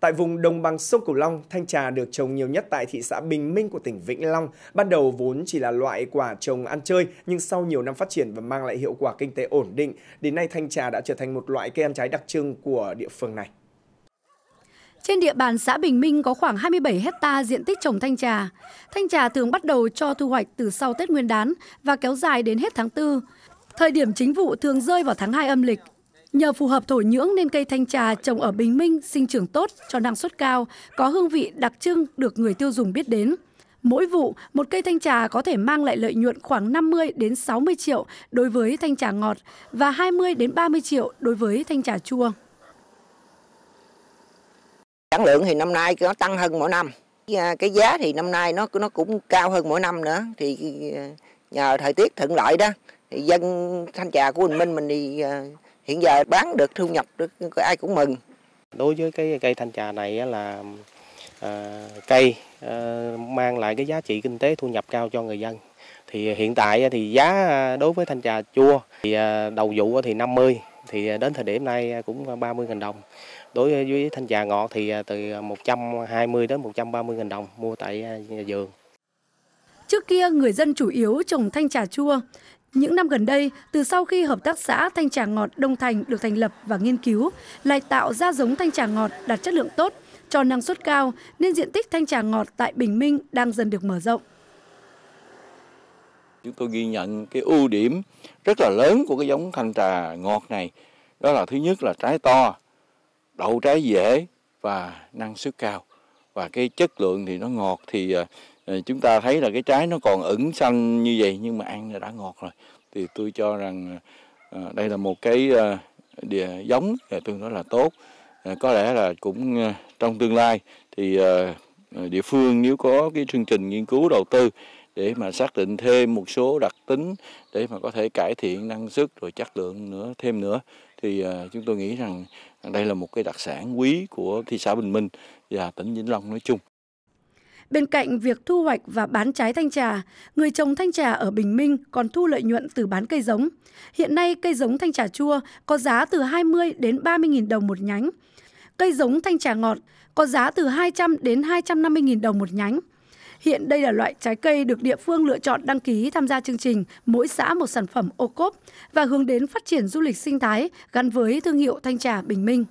Tại vùng đồng bằng sông Cửu Long, thanh trà được trồng nhiều nhất tại thị xã Bình Minh của tỉnh Vĩnh Long. Ban đầu vốn chỉ là loại quả trồng ăn chơi, nhưng sau nhiều năm phát triển và mang lại hiệu quả kinh tế ổn định, đến nay thanh trà đã trở thành một loại cây ăn trái đặc trưng của địa phương này. Trên địa bàn xã Bình Minh có khoảng 27 hecta diện tích trồng thanh trà. Thanh trà thường bắt đầu cho thu hoạch từ sau Tết Nguyên đán và kéo dài đến hết tháng 4. Thời điểm chính vụ thường rơi vào tháng 2 âm lịch. Nhờ phù hợp thổ nhưỡng nên cây thanh trà trồng ở Bình Minh sinh trưởng tốt cho năng suất cao, có hương vị đặc trưng được người tiêu dùng biết đến. Mỗi vụ, một cây thanh trà có thể mang lại lợi nhuận khoảng 50 đến 60 triệu đối với thanh trà ngọt và 20 đến 30 triệu đối với thanh trà chua. Sản lượng thì năm nay nó tăng hơn mỗi năm. Cái giá thì năm nay nó nó cũng cao hơn mỗi năm nữa thì ờ, nhờ thời tiết thuận lợi đó thì dân thanh trà của Bình Minh mình thì ờ, hiện giờ bán được thu nhập được ai cũng mừng đối với cái cây thanh trà này là à, cây à, mang lại cái giá trị kinh tế thu nhập cao cho người dân thì hiện tại thì giá à, đối với thanh trà chua thì à, đầu vụ thì 50 thì à, đến thời điểm nay cũng 30 000 đồng. Đối với thanh trà ngọt thì từ 120 đến 130 000 đồng mua tại vườn. Trước kia người dân chủ yếu trồng thanh trà chua, những năm gần đây, từ sau khi Hợp tác xã Thanh Trà Ngọt Đông Thành được thành lập và nghiên cứu, lại tạo ra giống thanh trà ngọt đạt chất lượng tốt, cho năng suất cao, nên diện tích thanh trà ngọt tại Bình Minh đang dần được mở rộng. Chúng tôi ghi nhận cái ưu điểm rất là lớn của cái giống thanh trà ngọt này. Đó là thứ nhất là trái to, đậu trái dễ và năng suất cao. Và cái chất lượng thì nó ngọt thì à, Ờ, chúng ta thấy là cái trái nó còn ửng xanh như vậy nhưng mà ăn là đã ngọt rồi thì tôi cho rằng ờ, đây là một cái ờ, địa giống tôi nói là tốt có lẽ là cũng trong tương lai thì địa phương nếu có cái chương trình nghiên cứu đầu tư để mà xác định thêm một số đặc tính để mà có thể cải thiện năng suất rồi chất lượng nữa thêm nữa thì chúng tôi nghĩ rằng đây là một cái đặc sản quý của thị xã Bình Minh và tỉnh Vĩnh Long nói chung. Bên cạnh việc thu hoạch và bán trái thanh trà, người trồng thanh trà ở Bình Minh còn thu lợi nhuận từ bán cây giống. Hiện nay cây giống thanh trà chua có giá từ 20 đến 30.000 đồng một nhánh. Cây giống thanh trà ngọt có giá từ 200 đến 250.000 đồng một nhánh. Hiện đây là loại trái cây được địa phương lựa chọn đăng ký tham gia chương trình Mỗi xã một sản phẩm ô cốp và hướng đến phát triển du lịch sinh thái gắn với thương hiệu Thanh Trà Bình Minh.